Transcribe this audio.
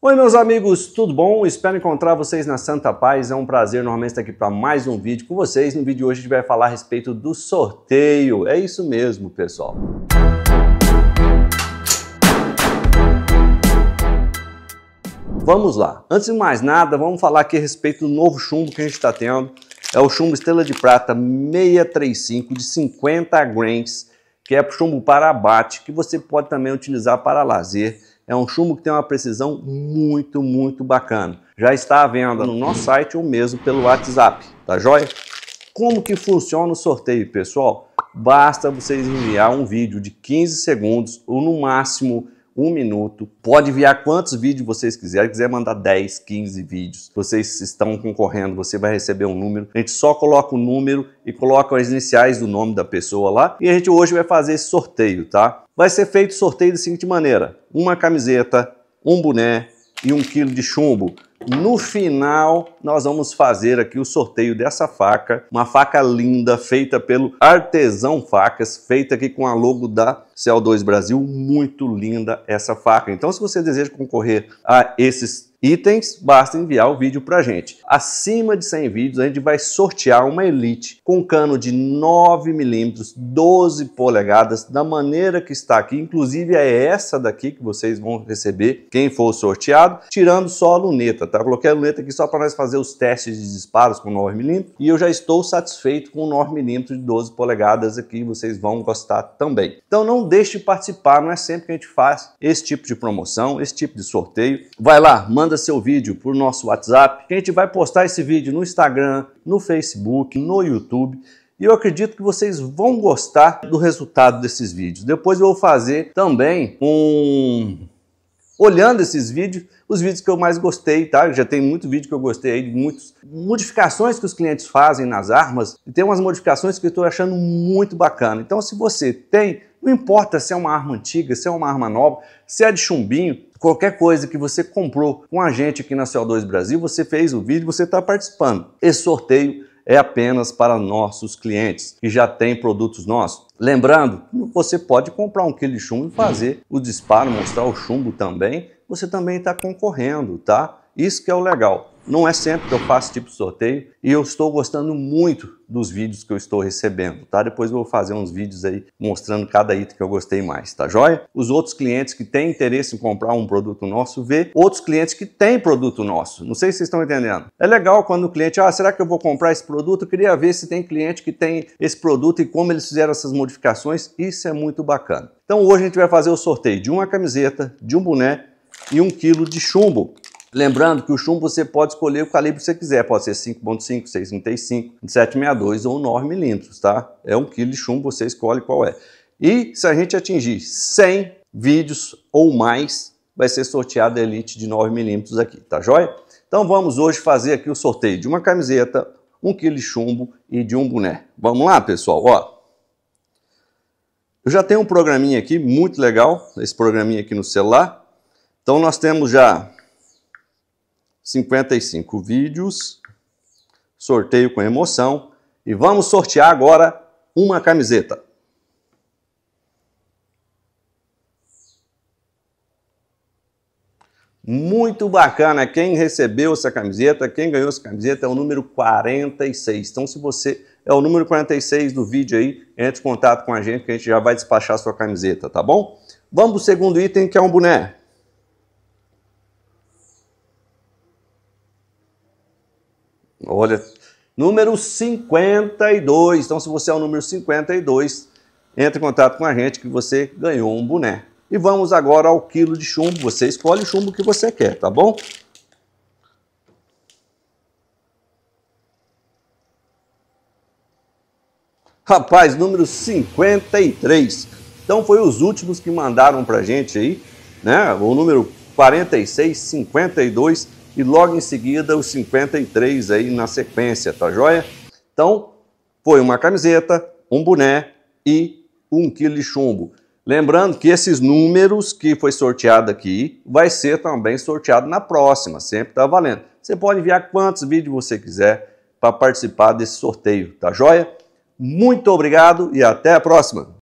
Oi meus amigos, tudo bom? Espero encontrar vocês na Santa Paz, é um prazer normalmente estar aqui para mais um vídeo com vocês. No vídeo de hoje a gente vai falar a respeito do sorteio, é isso mesmo pessoal. Vamos lá, antes de mais nada vamos falar aqui a respeito do novo chumbo que a gente está tendo. É o chumbo Estrela de Prata 635 de 50 grains, que é chumbo para abate, que você pode também utilizar para lazer é um chumbo que tem uma precisão muito, muito bacana. Já está à venda no nosso site ou mesmo pelo WhatsApp, tá joia? Como que funciona o sorteio, pessoal? Basta vocês enviar um vídeo de 15 segundos ou no máximo um minuto. Pode enviar quantos vídeos vocês quiserem. quiser mandar 10, 15 vídeos, vocês estão concorrendo, você vai receber um número. A gente só coloca o número e coloca as iniciais do nome da pessoa lá. E a gente hoje vai fazer esse sorteio, tá? Vai ser feito sorteio da seguinte maneira. Uma camiseta, um boné e um quilo de chumbo no final, nós vamos fazer aqui o sorteio dessa faca, uma faca linda feita pelo Artesão Facas, feita aqui com a logo da CO2 Brasil, muito linda essa faca. Então, se você deseja concorrer a esses itens, basta enviar o vídeo para gente. Acima de 100 vídeos, a gente vai sortear uma Elite com cano de 9 milímetros, 12 polegadas, da maneira que está aqui. Inclusive é essa daqui que vocês vão receber, quem for sorteado, tirando só a luneta tá? Eu coloquei a luneta aqui só para nós fazer os testes de disparos com 9mm e eu já estou satisfeito com o 9mm de 12 polegadas aqui, vocês vão gostar também. Então não deixe de participar, não é sempre que a gente faz esse tipo de promoção, esse tipo de sorteio. Vai lá, manda seu vídeo para o nosso WhatsApp, que a gente vai postar esse vídeo no Instagram, no Facebook, no YouTube e eu acredito que vocês vão gostar do resultado desses vídeos. Depois eu vou fazer também um olhando esses vídeos, os vídeos que eu mais gostei, tá? Já tem muito vídeo que eu gostei aí, de muitas modificações que os clientes fazem nas armas, e tem umas modificações que eu estou achando muito bacana. Então, se você tem, não importa se é uma arma antiga, se é uma arma nova, se é de chumbinho, qualquer coisa que você comprou com a gente aqui na CO2 Brasil, você fez o vídeo, você está participando. Esse sorteio é apenas para nossos clientes que já têm produtos nossos. Lembrando, você pode comprar um quilo de chumbo e fazer o disparo, mostrar o chumbo também. Você também está concorrendo, tá? Isso que é o legal. Não é sempre que eu faço tipo sorteio e eu estou gostando muito dos vídeos que eu estou recebendo, tá? Depois eu vou fazer uns vídeos aí mostrando cada item que eu gostei mais, tá joia? Os outros clientes que têm interesse em comprar um produto nosso, vê outros clientes que têm produto nosso. Não sei se vocês estão entendendo. É legal quando o cliente, ah, será que eu vou comprar esse produto? Eu queria ver se tem cliente que tem esse produto e como eles fizeram essas modificações. Isso é muito bacana. Então hoje a gente vai fazer o sorteio de uma camiseta, de um boné e um quilo de chumbo. Lembrando que o chumbo você pode escolher o calibre que você quiser, pode ser 5.5, 6.35, 7.62 ou 9mm, tá? É um quilo de chumbo, você escolhe qual é. E se a gente atingir 100 vídeos ou mais, vai ser sorteada a Elite de 9mm aqui, tá joia? Então vamos hoje fazer aqui o sorteio de uma camiseta, um quilo de chumbo e de um boné. Vamos lá, pessoal, ó. Eu já tenho um programinha aqui muito legal, esse programinha aqui no celular. Então nós temos já 55 vídeos. Sorteio com emoção. E vamos sortear agora uma camiseta. Muito bacana. Quem recebeu essa camiseta, quem ganhou essa camiseta é o número 46. Então, se você é o número 46 do vídeo aí, entre em contato com a gente que a gente já vai despachar a sua camiseta, tá bom? Vamos para o segundo item que é um boné. Olha, número 52. Então, se você é o número 52, entre em contato com a gente que você ganhou um boné. E vamos agora ao quilo de chumbo. Você escolhe o chumbo que você quer, tá bom? Rapaz, número 53. Então foi os últimos que mandaram pra gente aí, né? O número 46, 52 e logo em seguida os 53 aí na sequência, tá joia? Então, foi uma camiseta, um boné e um quilo de chumbo. Lembrando que esses números que foi sorteado aqui vai ser também sorteado na próxima, sempre tá valendo. Você pode enviar quantos vídeos você quiser para participar desse sorteio, tá joia? Muito obrigado e até a próxima!